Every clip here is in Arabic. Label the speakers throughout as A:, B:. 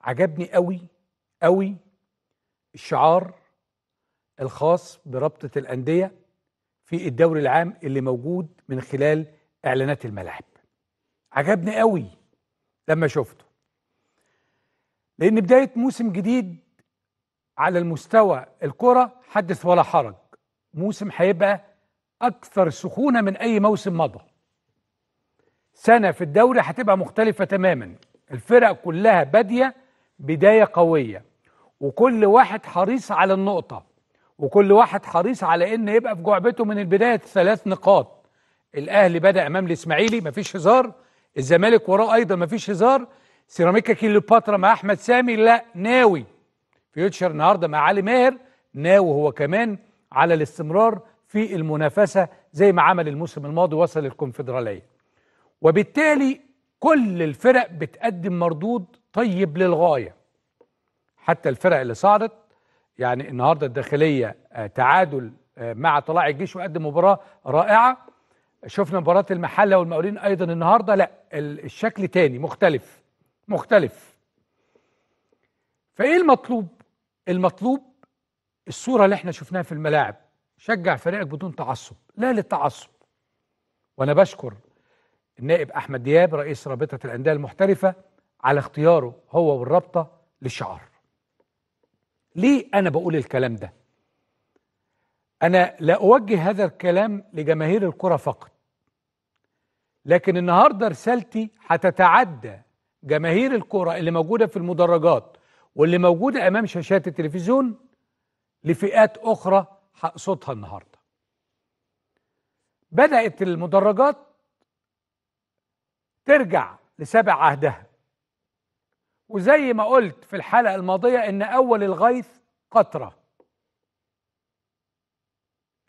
A: عجبني قوي قوي الشعار الخاص برابطة الأندية في الدوري العام اللي موجود من خلال إعلانات الملاعب عجبني قوي لما شفته لأن بداية موسم جديد على المستوى الكرة حدث ولا حرج موسم هيبقى أكثر سخونة من أي موسم مضى سنة في الدوري هتبقى مختلفة تماما الفرق كلها بادية بداية قوية وكل واحد حريص على النقطة وكل واحد حريص على ان يبقى في جعبته من البداية ثلاث نقاط الاهلي بدأ امام الاسماعيلي مفيش هزار الزمالك وراه ايضا مفيش هزار سيراميكا كيلوباترا مع احمد سامي لا ناوي فيوتشر النهارده مع علي ماهر ناوي هو كمان على الاستمرار في المنافسة زي ما عمل الموسم الماضي وصل الكونفدرالية وبالتالي كل الفرق بتقدم مردود طيب للغاية حتى الفرق اللي صعدت يعني النهاردة الداخلية آه، تعادل آه، مع طلاع الجيش وقدم مباراة رائعة شفنا مباراة المحلة والمقاولين أيضا النهاردة لا الشكل تاني مختلف مختلف فإيه المطلوب؟ المطلوب الصورة اللي احنا شفناها في الملاعب شجع فريقك بدون تعصب لا للتعصب وأنا بشكر النائب أحمد دياب رئيس رابطة الأندية المحترفة على اختياره هو والرابطة للشعار ليه أنا بقول الكلام ده أنا لا أوجه هذا الكلام لجماهير الكرة فقط لكن النهاردة رسالتي هتتعدى جماهير الكرة اللي موجودة في المدرجات واللي موجودة أمام شاشات التلفزيون لفئات أخرى هقصدها النهاردة بدأت المدرجات ترجع لسبع عهدها وزي ما قلت في الحلقة الماضية إن أول الغيث قطرة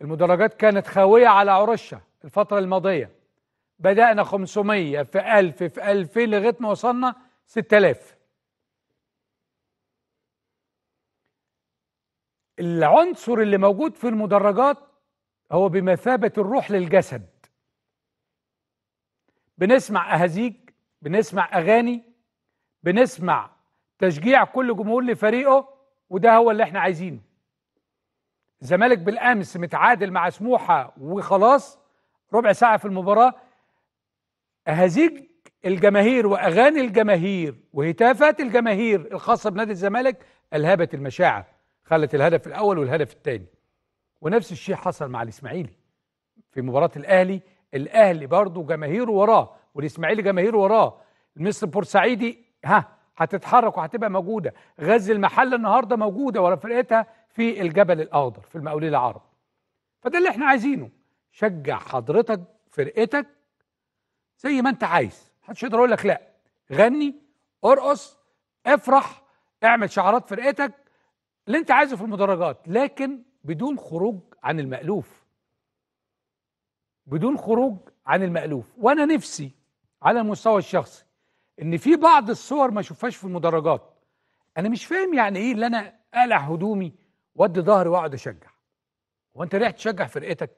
A: المدرجات كانت خاوية على عرشها الفترة الماضية بدأنا 500 في 1000 في 2000 لغاية ما وصلنا 6000 العنصر اللي موجود في المدرجات هو بمثابة الروح للجسد بنسمع أهازيج بنسمع أغاني بنسمع تشجيع كل جمهور لفريقه وده هو اللي احنا عايزينه الزمالك بالامس متعادل مع سموحه وخلاص ربع ساعه في المباراه هزيج الجماهير واغاني الجماهير وهتافات الجماهير الخاصه بنادي الزمالك الهبت المشاعر خلت الهدف الاول والهدف الثاني ونفس الشيء حصل مع الاسماعيلي في مباراه الاهلي الاهلي برضه جماهيره وراه والاسماعيلي جماهيره وراه مستر بورسعيدي ها هتتحرك وهتبقى موجوده غزل المحله النهارده موجوده فرقتها في الجبل الاخضر في المقاولين العرب فده اللي احنا عايزينه شجع حضرتك فرقتك زي ما انت عايز محدش يقدر يقول لك لا غني ارقص افرح اعمل شعارات فرقتك اللي انت عايزه في المدرجات لكن بدون خروج عن المألوف بدون خروج عن المألوف وانا نفسي على المستوى الشخصي ان في بعض الصور ما اشوفهاش في المدرجات انا مش فاهم يعني ايه اللي انا اقلع هدومي وادي ظهري واقعد اشجع هو انت رايح تشجع فرقتك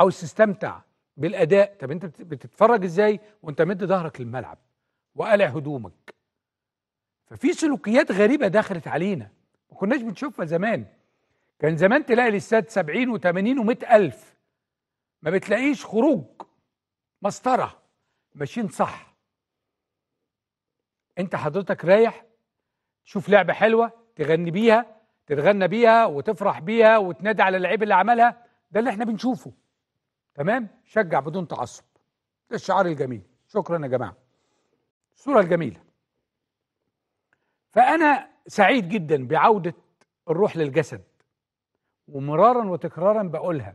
A: او تستمتع بالاداء طب انت بتتفرج ازاي وانت مد ظهرك للملعب وقلع هدومك ففي سلوكيات غريبه دخلت علينا ما كناش بنشوفها زمان كان زمان تلاقي الاستاد 70 و80 و100 الف ما بتلاقيش خروج مسطره ماشيين صح انت حضرتك رايح تشوف لعبه حلوه تغني بيها تتغنى بيها وتفرح بيها وتنادي على اللعيب اللي عملها ده اللي احنا بنشوفه تمام شجع بدون تعصب ده الشعار الجميل شكرا يا جماعه الصوره الجميله فانا سعيد جدا بعوده الروح للجسد ومرارا وتكرارا بقولها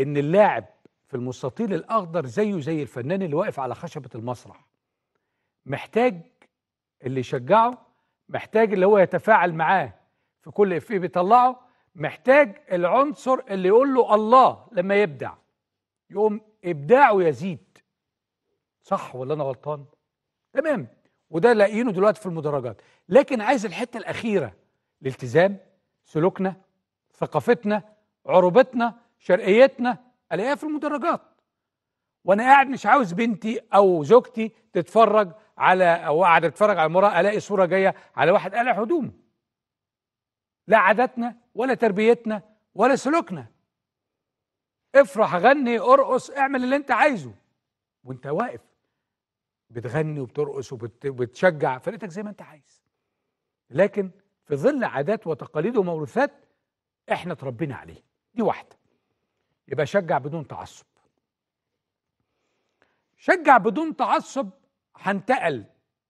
A: ان اللاعب في المستطيل الاخضر زيه زي الفنان اللي واقف على خشبه المسرح محتاج اللي يشجعه محتاج اللي هو يتفاعل معاه في كل افيه بيطلعه محتاج العنصر اللي يقول له الله لما يبدع يقوم ابداعه يزيد صح ولا انا غلطان تمام وده لاقيينه دلوقتي في المدرجات لكن عايز الحته الاخيره الالتزام سلوكنا ثقافتنا عروبتنا شرقيتنا الاقيها في المدرجات وانا قاعد مش عاوز بنتي او زوجتي تتفرج على او قاعد اتفرج على المراه الاقي صوره جايه على واحد قلع هدومه لا عاداتنا ولا تربيتنا ولا سلوكنا افرح غني ارقص اعمل اللي انت عايزه وانت واقف بتغني وبترقص وبتشجع فرقتك زي ما انت عايز لكن في ظل عادات وتقاليد وموروثات احنا اتربينا عليها دي واحده يبقى شجع بدون تعصب شجع بدون تعصب هنتقل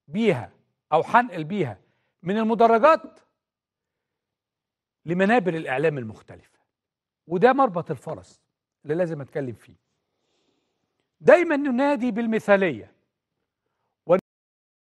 A: بيها او هنقل بيها من المدرجات لمنابر الاعلام المختلفه وده مربط الفرس اللي لازم اتكلم فيه دايما ننادي بالمثاليه